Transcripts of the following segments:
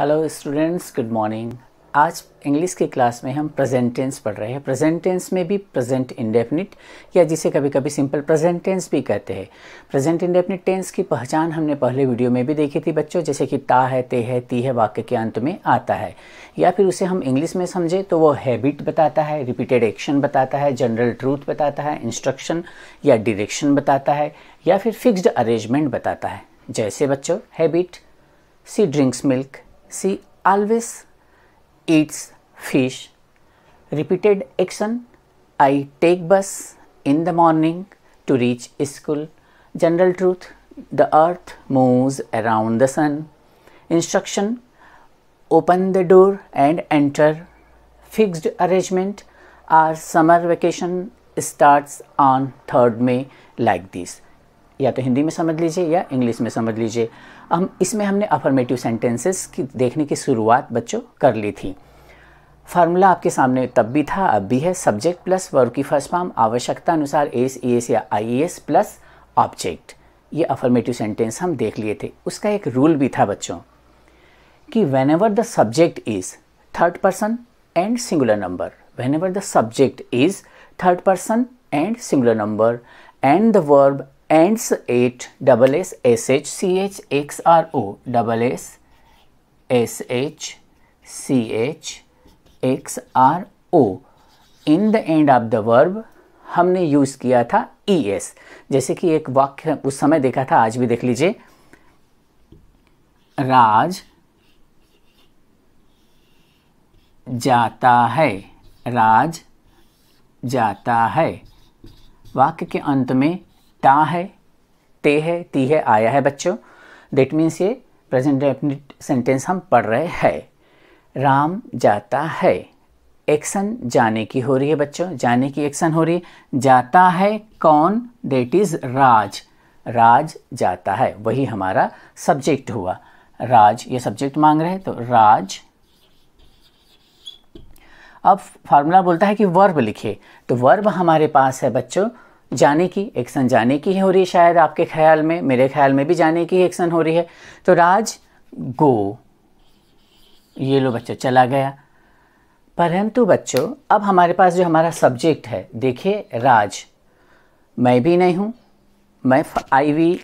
Hello students good morning आज English की class में हम प्रेजेंट टेंस पढ़ रहे हैं प्रेजेंट टेंस में भी प्रेजेंट इंडेफिनिट या जिसे कभी कभी सिंपल प्रेजेंट टेंस भी कहते हैं प्रेजेंट इंडेफिनिट टेंस की पहचान हमने पहले वीडियो में भी देखी थी बच्चों जैसे कि ता है ते है ती है वाक्य के अंत में आता है या फिर उसे हम इंग्लिश में समझे तो वो हैबिट बताता है रिपीटेड एक्शन बताता है जनरल ट्रूथ बताता है इंस्ट्रक्शन या डिरेक्शन बताता है या फिर फिक्स्ड अरेंजमेंट बताता है जैसे बच्चों habit she drinks milk she always eats fish. Repeated action I take bus in the morning to reach school. General truth the earth moves around the sun. Instruction open the door and enter. Fixed arrangement our summer vacation starts on 3rd May like this. या तो हिंदी में समझ लीजिए या English में समझ लीजिए हम इसमें हमने अफर्मेटिव सेंटेंसेस की देखने की शुरुआत बच्चों कर ली थी फार्मूला आपके सामने तब भी था अब भी है सब्जेक्ट प्लस वर्ब की फर्स्ट फॉर्म आवश्यकता अनुसार एस ई एस या आई एस प्लस ऑब्जेक्ट ये अफर्मेटिव सेंटेंस हम देख लिए थे उसका एक रूल भी था बच्चों कि whenever the subject is third person and singular number whenever the subject is third person and singular number and the verb ends at double S S H C H X or O double S S H C H X or O in the end of the verb हमने use किया था ई e S जैसे कि एक वाक्य उस समय देखा था आज भी देख लीजिए राज जाता है राज जाता है वाक्य के अंत में टा है ते है ती है आया है बच्चों देट मीन्स ये प्रेजेंट सेंटेंस हम पढ़ रहे हैं राम जाता है एक्शन जाने की हो रही है बच्चों जाने की एक्शन हो रही है जाता है कौन देट इज़ राज राज जाता है वही हमारा सब्जेक्ट हुआ राज ये सब्जेक्ट मांग रहे हैं तो राज अब फार्मूला बोलता है कि वर्ब लिखे तो वर्ब हमारे पास है बच्चों जाने की एक्शन जाने की हो रही है शायद आपके ख्याल में मेरे ख्याल में भी जाने की एक्शन हो रही है तो राज गो ये लो बच्चों चला गया परंतु बच्चों अब हमारे पास जो हमारा सब्जेक्ट है देखिए राज मैं भी नहीं हूँ मैं I we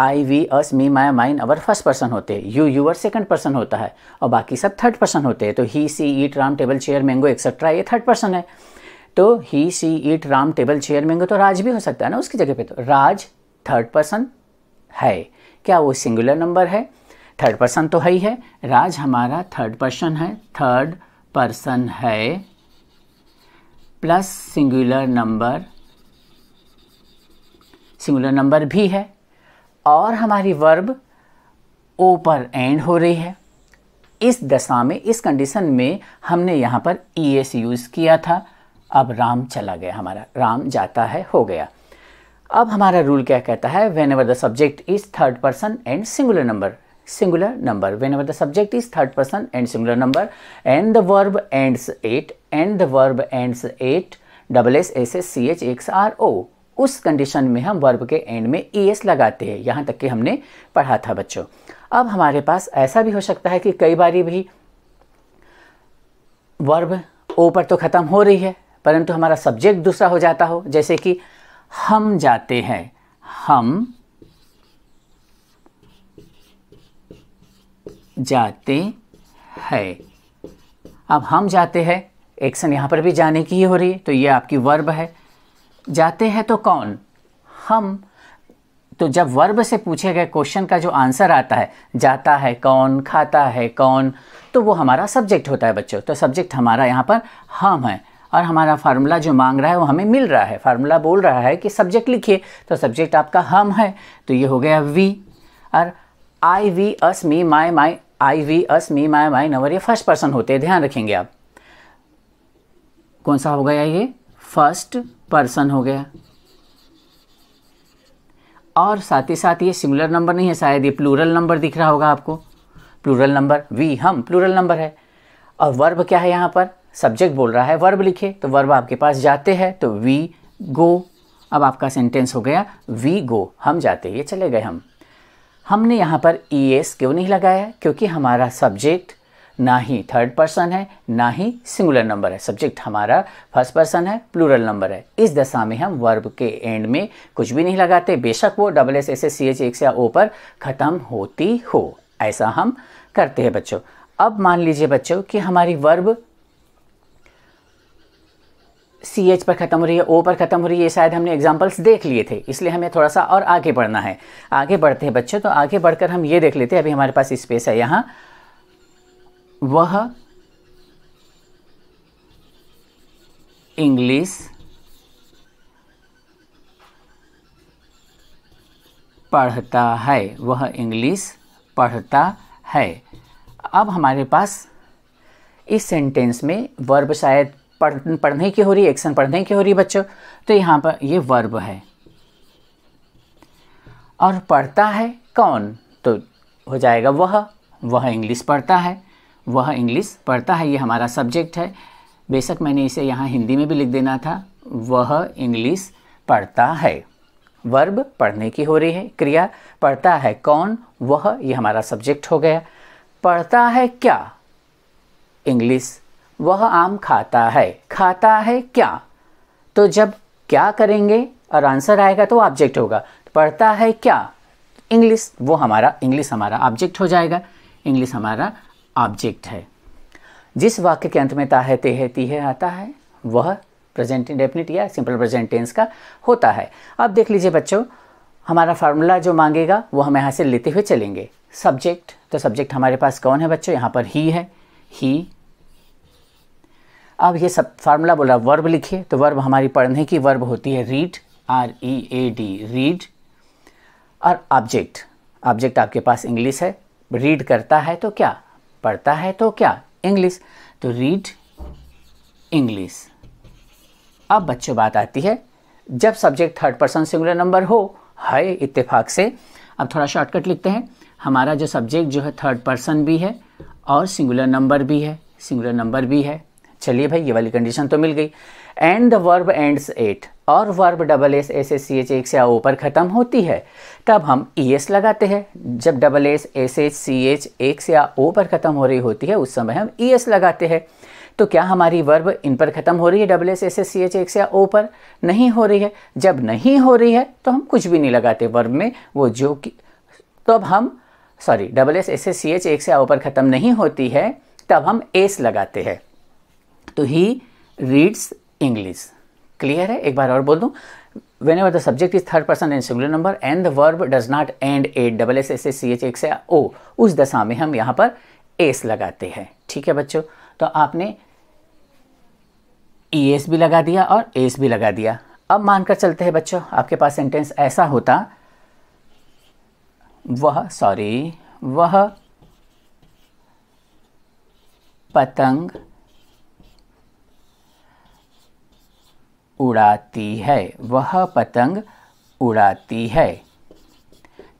I we us me my mine our first person होते हैं यू यूअर सेकंड पर्सन होता है और बाकी सब थर्ड पर्सन होते हैं तो he she it Ram table chair mango etcetera ये थर्ड पर्सन है तो he she it Ram table chair में तो राज भी हो सकता है ना उसकी जगह पे तो राज थर्ड पर्सन है क्या वो सिंगुलर नंबर है थर्ड पर्सन तो है ही है राज हमारा थर्ड पर्सन है थर्ड पर्सन है plus singular number singular number भी है और हमारी वर्ब ओ पर एंड हो रही है इस दशा में इस कंडीशन में हमने यहाँ पर ई एस यूज़ किया था अब राम चला गया हमारा राम जाता है हो गया अब हमारा रूल क्या कहता है whenever the subject is third person and singular number singular number whenever the subject is third person and singular number and the verb ends at and the verb ends at double S S S C H X or O उस condition में हम verb के and में ई e, S लगाते हैं यहाँ तक कि हमने पढ़ा था बच्चों अब हमारे पास ऐसा भी हो सकता है कि कई बारी भी वर्ब ओ पर तो ख़त्म हो रही है परंतु हमारा सब्जेक्ट दूसरा हो जाता हो जैसे कि हम जाते हैं हम जाते हैं अब हम जाते हैं एक्शन यहां पर भी जाने की ही हो रही है तो ये आपकी वर्ब है जाते हैं तो कौन हम तो जब वर्ब से पूछे गए क्वेश्चन का जो आंसर आता है जाता है कौन खाता है कौन तो वो हमारा सब्जेक्ट होता है बच्चों तो सब्जेक्ट हमारा यहाँ पर हम है और हमारा फार्मूला जो मांग रहा है वो हमें मिल रहा है फार्मूला बोल रहा है कि सब्जेक्ट लिखिए तो सब्जेक्ट आपका हम है तो ये हो गया वी और आई we us me my my I we us me माई माई नवर ये फर्स्ट पर्सन होते हैं ध्यान रखेंगे आप कौन सा हो गया ये फर्स्ट पर्सन हो गया और साथ ही साथ ये सिंगुलर नंबर नहीं है शायद ये प्लूरल नंबर दिख रहा होगा आपको प्लूरल नंबर वी हम प्लूरल नंबर है और वर्ब क्या है यहाँ पर सब्जेक्ट बोल रहा है वर्ब लिखे तो वर्ब आपके पास जाते हैं तो वी गो अब आपका सेंटेंस हो गया वी गो हम जाते ये चले गए हम हमने यहाँ पर ई एस क्यों नहीं लगाया क्योंकि हमारा सब्जेक्ट ना ही थर्ड पर्सन है ना ही सिंगुलर नंबर है सब्जेक्ट हमारा फर्स्ट पर्सन है प्लूरल नंबर है इस दशा में हम वर्ब के एंड में कुछ भी नहीं लगाते बेशक वो double S S S C H X या ओ पर ख़त्म होती हो ऐसा हम करते हैं बच्चों अब मान लीजिए बच्चों कि हमारी वर्ब सी एच पर ख़त्म हो रही है ओ पर ख़त्म हो रही है ये शायद हमने एग्जाम्पल्स देख लिए थे इसलिए हमें थोड़ा सा और आगे बढ़ना है आगे बढ़ते हैं बच्चे तो आगे बढ़कर हम ये देख लेते हैं अभी हमारे पास स्पेस है यहाँ वह इंग्लिश पढ़ता है वह इंग्लिश पढ़ता है अब हमारे पास इस सेंटेंस में वर्ब शायद पढ़ पढ़ने की हो रही एक्शन पढ़ने की हो रही बच्चों तो यहाँ पर ये वर्ब है और पढ़ता है कौन तो हो जाएगा वह वह इंग्लिश पढ़ता है वह इंग्लिश पढ़ता है ये हमारा सब्जेक्ट है बेशक मैंने इसे यहाँ हिंदी में भी लिख देना था वह इंग्लिश पढ़ता है वर्ब पढ़ने की हो रही है क्रिया पढ़ता है कौन वह ये हमारा सब्जेक्ट हो गया पढ़ता है क्या इंग्लिश वह आम खाता है खाता है क्या तो जब क्या करेंगे और आंसर आएगा तो ऑब्जेक्ट होगा पढ़ता है क्या इंग्लिश वो हमारा इंग्लिश हमारा ऑब्जेक्ट हो जाएगा इंग्लिश हमारा ऑब्जेक्ट है जिस वाक्य के अंत में ता है ती है आता है वह प्रेजेंट इंडेफिनिट या सिंपल प्रेजेंट टेंस का होता है अब देख लीजिए बच्चों हमारा फार्मूला जो मांगेगा वो हम यहाँ से लेते हुए चलेंगे सब्जेक्ट तो सब्जेक्ट हमारे पास कौन है बच्चों यहाँ पर ही है ही अब ये सब फार्मूला बोला वर्ब लिखिए तो वर्ब हमारी पढ़ने की वर्ब होती है read R E A D read और ऑब्जेक्ट ऑब्जेक्ट आपके पास इंग्लिश है रीड करता है तो क्या पढ़ता है तो क्या इंग्लिश तो रीड इंग्लिश अब बच्चों बात आती है जब subject third person singular number हो है इत्तेफाक से अब थोड़ा शॉर्टकट लिखते हैं हमारा जो सब्जेक्ट जो है थर्ड पर्सन भी है और सिंगुलर नंबर भी है सिंगुलर नंबर भी है चलिए भाई ये वाली कंडीशन तो मिल गई and the verb ends at और verb double S S S C H एक से ऊपर ख़त्म होती है तब हम ई e एस लगाते हैं जब double S S H C H एक से ऊपर ख़त्म हो रही होती है उस समय हम ई e एस लगाते हैं तो क्या हमारी वर्ब इन पर ख़त्म हो रही है double S S S C H एक से ऊपर नहीं हो रही है जब नहीं हो रही है तो हम कुछ भी नहीं लगाते वर्ब में वो जो कि तो अब हम sorry double S S S C H एक से ऊपर ख़त्म नहीं होती है तब हम एस लगाते हैं तो ही रीड्स इंग्लिश क्लियर है एक बार और बोल दूँ whenever the subject is third person and singular number and the verb does not end at double S S S C H X O उस दशा में हम यहाँ पर एस लगाते हैं ठीक है बच्चों तो आपने ई e एस भी लगा दिया और एस भी लगा दिया अब मानकर चलते हैं बच्चों आपके पास सेंटेंस ऐसा होता वह सॉरी वह पतंग उड़ाती है वह पतंग उड़ाती है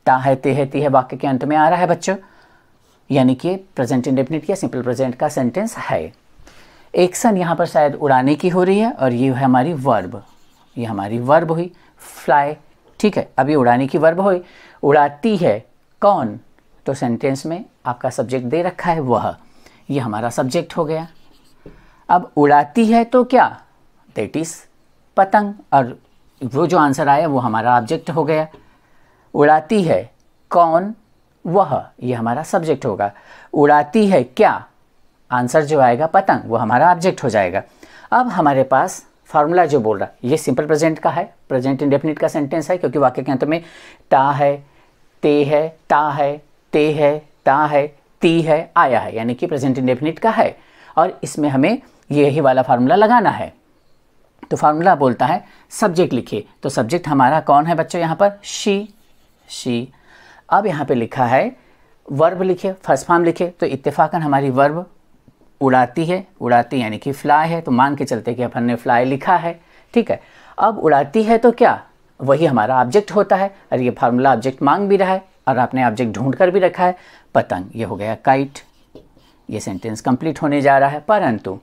ताहते हेती है वाक्य के अंत में आ रहा है बच्चों यानी कि प्रेजेंट इंडेफिनिट या सिंपल प्रेजेंट का सेंटेंस है एक्शन यहाँ पर शायद उड़ाने की हो रही है और ये है हमारी वर्ब ये हमारी वर्ब हुई फ्लाई ठीक है अब उड़ाने की वर्ब हुई उड़ाती है कौन तो सेंटेंस में आपका सब्जेक्ट दे रखा है वह ये हमारा सब्जेक्ट हो गया अब उड़ाती है तो क्या देट इज़ पतंग और वो जो आंसर आया वो हमारा ऑब्जेक्ट हो गया उड़ाती है कौन वह ये हमारा सब्जेक्ट होगा उड़ाती है क्या आंसर जो आएगा पतंग वो हमारा ऑब्जेक्ट हो जाएगा अब हमारे पास फार्मूला जो बोल रहा है ये सिंपल प्रेजेंट का है प्रेजेंट इंडेफिनिट का सेंटेंस है क्योंकि वाक्य के अंत में ता है ते है ता है ते है ता है ती है आया है यानी कि प्रेजेंट इंडेफिनिट का है और इसमें हमें यही वाला फार्मूला लगाना है तो फार्मूला बोलता है सब्जेक्ट लिखिए तो सब्जेक्ट हमारा कौन है बच्चों यहाँ पर शी शी अब यहाँ पे लिखा है वर्ब लिखे फर्स्ट फॉर्म लिखे तो इत्तेफाकन हमारी वर्ब उड़ाती है उड़ाती यानी कि फ्लाई है तो मान के चलते कि अपन ने फ्लाई लिखा है ठीक है अब उड़ाती है तो क्या वही हमारा ऑब्जेक्ट होता है और ये फार्मूला ऑब्जेक्ट मांग भी रहा है और आपने ऑब्जेक्ट ढूंढ कर भी रखा है पतंग ये हो गया काइट ये सेंटेंस कंप्लीट होने जा रहा है परंतु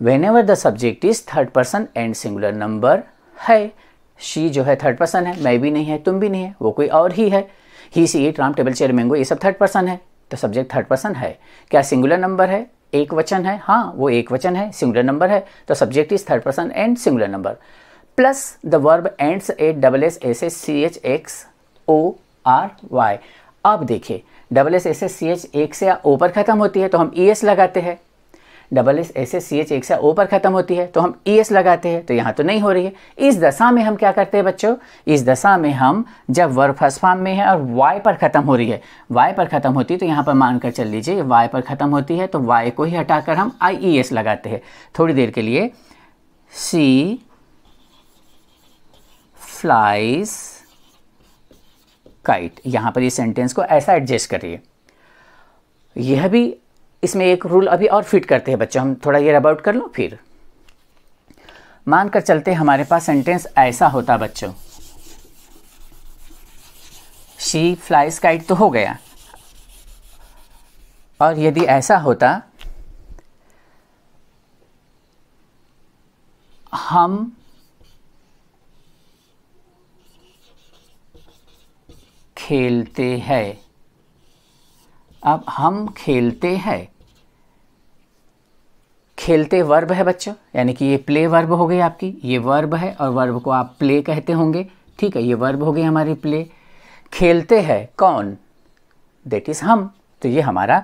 whenever the subject is third person and singular number है शी जो है थर्ड पर्सन है मैं भी नहीं है तुम भी नहीं है वो कोई और ही है he she it Ram table chair mango ये सब थर्ड पर्सन है तो सब्जेक्ट थर्ड पर्सन है क्या सिंगुलर नंबर है एक वचन है हाँ वो एक वचन है सिंगुलर नंबर है तो subject is third person and singular number plus the verb ends at double S S S C H X O or Y अब देखिए double S S S C H एक से पर खत्म होती है तो हम ई e, एस लगाते हैं double S S S C H एक सा ओ पर ख़त्म होती है तो हम ई e एस लगाते हैं तो यहाँ तो नहीं हो रही है इस दशा में हम क्या करते हैं बच्चों इस दशा में हम जब वर फर्स्ट फॉर्म में है और वाई पर ख़त्म हो रही है वाई पर ख़त्म होती है तो यहाँ पर मानकर चल लीजिए वाई पर ख़त्म होती है तो वाई को ही हटाकर हम आई ई एस लगाते हैं थोड़ी देर के लिए सी फ्लाइज काइट यहाँ पर ये सेंटेंस को ऐसा एडजस्ट करिए यह भी इसमें एक रूल अभी और फिट करते हैं बच्चों हम थोड़ा ये अबाउट कर लो फिर मानकर चलते हमारे पास सेंटेंस ऐसा होता बच्चों शी फ्लाइज काइट तो हो गया और यदि ऐसा होता हम खेलते हैं अब हम खेलते हैं खेलते वर्ब है बच्चों यानी कि ये प्ले वर्ब हो गई आपकी ये वर्ब है और वर्ब को आप प्ले कहते होंगे ठीक है ये वर्ब हो गई हमारी प्ले खेलते हैं कौन देट इज़ हम तो ये हमारा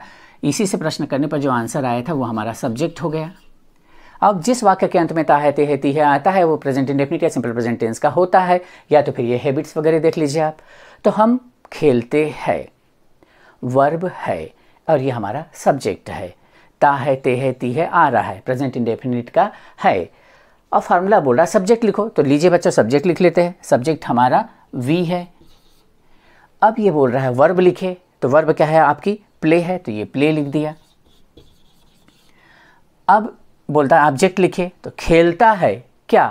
इसी से प्रश्न करने पर जो आंसर आया था वो हमारा सब्जेक्ट हो गया अब जिस वाक्य के अंत में ताहते ती है आता है वो प्रेजेंट इंडेफिनिट या सिंपल प्रेजेंट टेंस का होता है या तो फिर ये हैबिट्स वगैरह देख लीजिए आप तो हम खेलते हैं वर्ब है और ये हमारा सब्जेक्ट है ता है ते है ती है आ रहा है प्रेजेंट इंडेफिनिट का है और फार्मूला बोल रहा है सब्जेक्ट लिखो तो लीजिए बच्चों सब्जेक्ट लिख लेते हैं सब्जेक्ट हमारा वी है अब ये बोल रहा है वर्ब लिखे तो वर्ब क्या है आपकी प्ले है तो ये प्ले लिख दिया अब बोलता है ऑब्जेक्ट लिखे तो खेलता है क्या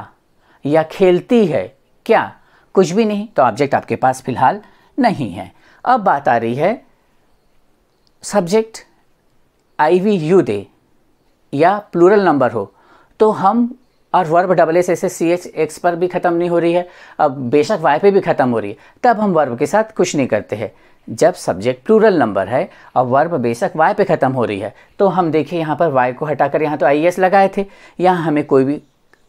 या खेलती है क्या कुछ भी नहीं तो ऑब्जेक्ट आपके पास फिलहाल नहीं है अब बात आ रही है subject I we you they या प्लूरल नंबर हो तो हम और verb double S S C H X पर भी ख़त्म नहीं हो रही है अब बेशक वाई पे भी ख़त्म हो रही है तब हम वर्ब के साथ कुछ नहीं करते हैं जब सब्जेक्ट प्लूरल नंबर है और वर्ब बेशक वाई पे ख़त्म हो रही है तो हम देखिए यहाँ पर वाई को हटाकर यहाँ तो आई एस e लगाए थे यहाँ हमें कोई भी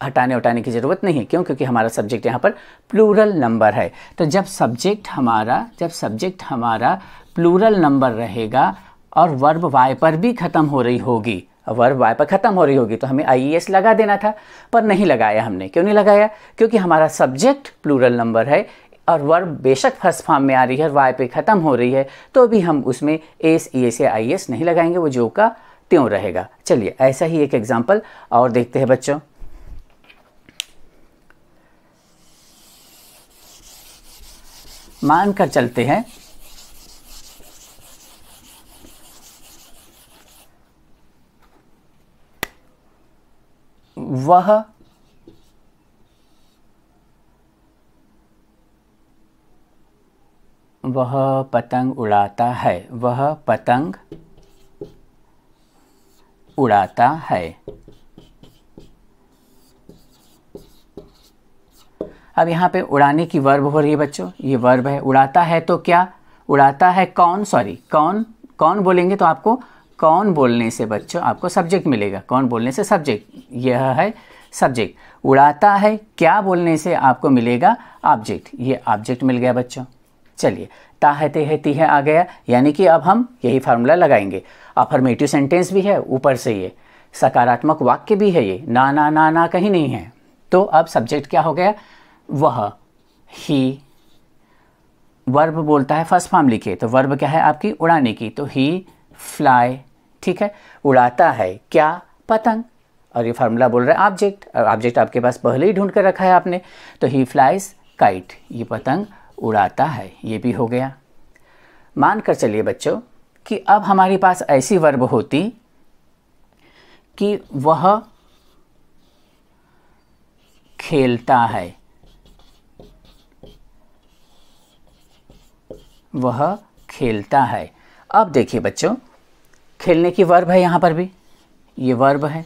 हटाने उटाने की ज़रूरत नहीं क्यों क्योंकि हमारा सब्जेक्ट यहाँ पर प्लूरल नंबर है तो जब सब्जेक्ट हमारा जब सब्जेक्ट हमारा प्लूरल नंबर रहेगा और वर्ब वाई पर भी ख़त्म हो रही होगी वर्ब वाई पर ख़त्म हो रही होगी तो हमें आई एस e लगा देना था पर नहीं लगाया हमने क्यों नहीं लगाया क्योंकि हमारा सब्जेक्ट प्लूरल नंबर है और वर्ब बेशक फर्स्ट फॉर्म में आ रही है और वाई पे ख़त्म हो रही है तो भी हम उसमें एस ई एस या आई एस e नहीं लगाएंगे वो जो का त्यों रहेगा चलिए ऐसा ही एक एग्ज़ाम्पल और देखते हैं बच्चों मान कर चलते हैं वह वह पतंग उड़ाता है वह पतंग उड़ाता है अब यहाँ पे उड़ाने की वर्ब हो रही है बच्चों ये वर्ब है उड़ाता है तो क्या उड़ाता है कौन सॉरी कौन कौन बोलेंगे तो आपको कौन बोलने से बच्चों आपको सब्जेक्ट मिलेगा कौन बोलने से सब्जेक्ट यह है सब्जेक्ट उड़ाता है क्या बोलने से आपको मिलेगा ऑब्जेक्ट ये ऑब्जेक्ट मिल गया बच्चों चलिए ताहते हेती है आ गया यानी कि अब हम यही फार्मूला लगाएंगे अफर्मेटिव सेंटेंस भी है ऊपर से ये सकारात्मक वाक्य भी है ये ना ना ना ना कहीं नहीं है तो अब सब्जेक्ट क्या हो गया वह ही वर्ब बोलता है फर्स्ट फॉर्म लिखिए तो वर्ब क्या है आपकी उड़ाने की तो ही फ्लाई ठीक है उड़ाता है क्या पतंग और ये फार्मूला बोल रहा है ऑब्जेक्ट और ऑब्जेक्ट आपके पास पहले ही ढूंढ कर रखा है आपने तो ही फ्लाइज काइट ये पतंग उड़ाता है ये भी हो गया मान कर चलिए बच्चों कि अब हमारे पास ऐसी वर्ब होती कि वह खेलता है वह खेलता है अब देखिए बच्चों खेलने की वर्ब है यहाँ पर भी ये वर्ब है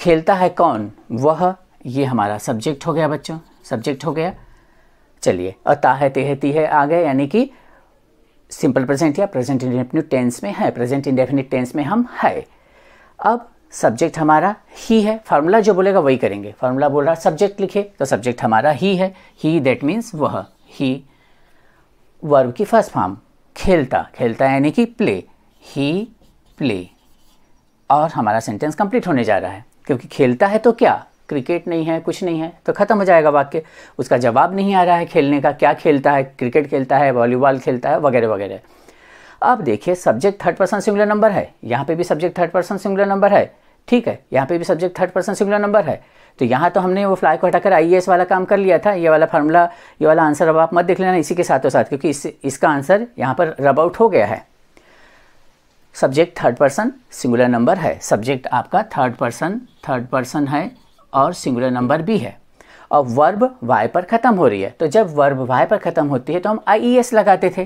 खेलता है कौन वह ये हमारा सब्जेक्ट हो गया बच्चों सब्जेक्ट हो गया चलिए अता है ते है ती है आ गए यानी कि सिंपल प्रेजेंट या प्रेजेंट इंडेफिनिट टेंस में है प्रेजेंट इंडेफिनिट टेंस में हम है अब सब्जेक्ट हमारा ही है फार्मूला जो बोलेगा वही करेंगे फार्मूला बोल रहा सब्जेक्ट लिखे तो सब्जेक्ट हमारा ही है ही दैट मीन्स वह ही वर्ब की फर्स्ट फॉर्म खेलता खेलता यानी कि प्ले ही प्ले और हमारा सेंटेंस कंप्लीट होने जा रहा है क्योंकि खेलता है तो क्या क्रिकेट नहीं है कुछ नहीं है तो ख़त्म हो जाएगा वाक्य उसका जवाब नहीं आ रहा है खेलने का क्या खेलता है क्रिकेट खेलता है वॉलीबॉल खेलता है वगैरह वगैरह अब देखिए subject third person singular number है यहाँ पे भी subject third person singular number है ठीक है यहाँ पे भी subject third person singular number है तो यहाँ तो हमने वो फ्लाई को हटाकर आई वाला काम कर लिया था ये वाला फार्मूला ये वाला आंसर अब आप मत देख लेना इसी के साथ साथ क्योंकि इस इसका आंसर यहाँ पर रब आउट हो गया है subject third person singular number है सब्जेक्ट आपका थर्ड पर्सन थर्ड पर्सन है और सिंगुलर नंबर भी है और वर्ब वाई पर ख़त्म हो रही है तो जब वर्ब वाई पर ख़त्म होती है तो हम आई ई एस लगाते थे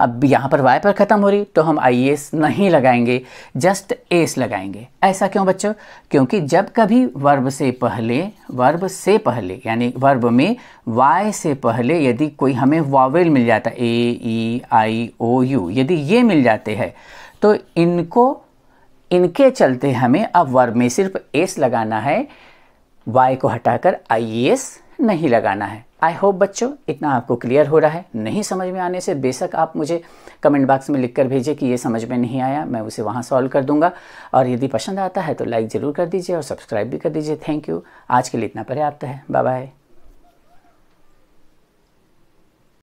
अब यहाँ पर वाई पर ख़त्म हो रही तो हम आई एस नहीं लगाएंगे जस्ट एस लगाएंगे ऐसा क्यों बच्चों क्योंकि जब कभी वर्ब से पहले वर्ब से पहले यानी वर्ब में वाई से पहले यदि कोई हमें वावेल मिल जाता ए ई आई ओ यू यदि ये मिल जाते हैं तो इनको इनके चलते हमें अब वर्ब में सिर्फ एस लगाना है वाई को हटाकर आई एस नहीं लगाना है आई होप बच्चों इतना आपको क्लियर हो रहा है नहीं समझ में आने से बेशक आप मुझे कमेंट बॉक्स में लिख कर भेजिए कि ये समझ में नहीं आया मैं उसे वहाँ सॉल्व कर दूंगा और यदि पसंद आता है तो लाइक ज़रूर कर दीजिए और सब्सक्राइब भी कर दीजिए थैंक यू आज के लिए इतना पर्याप्त है बाय बाय